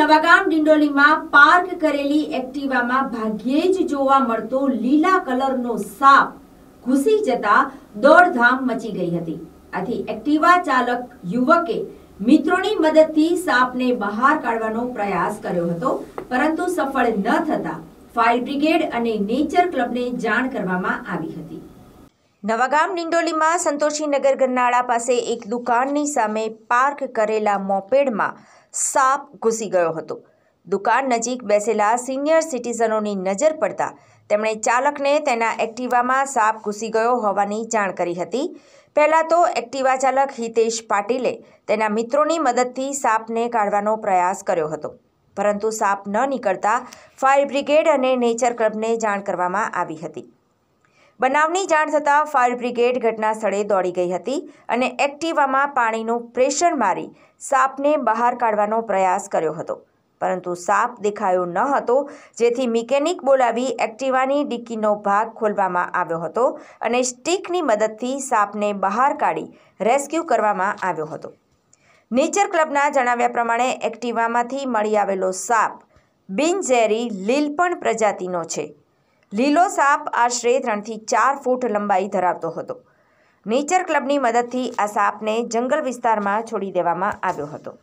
Navagam ડિંડોલીમાં park કરેલી એક્ટિવામાં ભાગ્યે જ જોવા મળતો લીલા કલરનો સાપ ઘૂસી જતા દોડધામ મચી ગઈ હતી આથી એક્ટિવા ચાલક યુવકે મિત્રોની મદદથી સાપને બહાર કાઢવાનો પ્રયાસ કર્યો હતો પરંતુ સફળ ન થતા ફાયર બ્રિગેડ અને નેચર ક્લબને જાણ કરવામાં આવી હતી નવાગામ ડિંડોલીમાં સંતોષીનગર ગરનાળા પાસે એક દુકાનની સામે પાર્ક કરેલા મોપેડમાં સાપ ઘૂસી ગયો હતો દુકાન નજીક બેસેલા સિનિયર સિટીઝનોની નજર પડતા તેમણે ચાલકને તેના એક્ટિવામાં સાપ ઘૂસી ગયો હોવાની જાણ કરી હતી પહેલાં તો એક્ટિવા ચાલક હિતેશ પાટીલે તેના મિત્રોની મદદથી સાપને કાઢવાનો પ્રયાસ કર્યો હતો પરંતુ સાપ ન નીકળતા ફાયર બ્રિગેડ અને નેચર ક્લબને જાણ કરવામાં આવી હતી બનાવની જાણ થતાં ફાયર બ્રિગેડ ઘટના સ્થળે દોડી ગઈ હતી અને એક્ટિવામાં પાણીનું પ્રેશર મારી સાપને બહાર કાઢવાનો પ્રયાસ કર્યો હતો પરંતુ સાપ દેખાયો ન હતો જેથી મિકેનિક બોલાવી એક્ટિવાની ડિક્કીનો ભાગ ખોલવામાં આવ્યો હતો અને સ્ટીકની મદદથી સાપને બહાર કાઢી રેસ્ક્યુ કરવામાં આવ્યો હતો નેચર ક્લબના જણાવ્યા પ્રમાણે એક્ટિવામાંથી મળી આવેલો સાપ બિનઝેરી લીલપણ પ્રજાતિનો છે લીલો સાપ આશરે ત્રણથી ચાર ફૂટ લંબાઈ ધરાવતો હતો નેચર ક્લબની મદદથી આ સાપને જંગલ વિસ્તારમાં છોડી દેવામાં આવ્યો હતો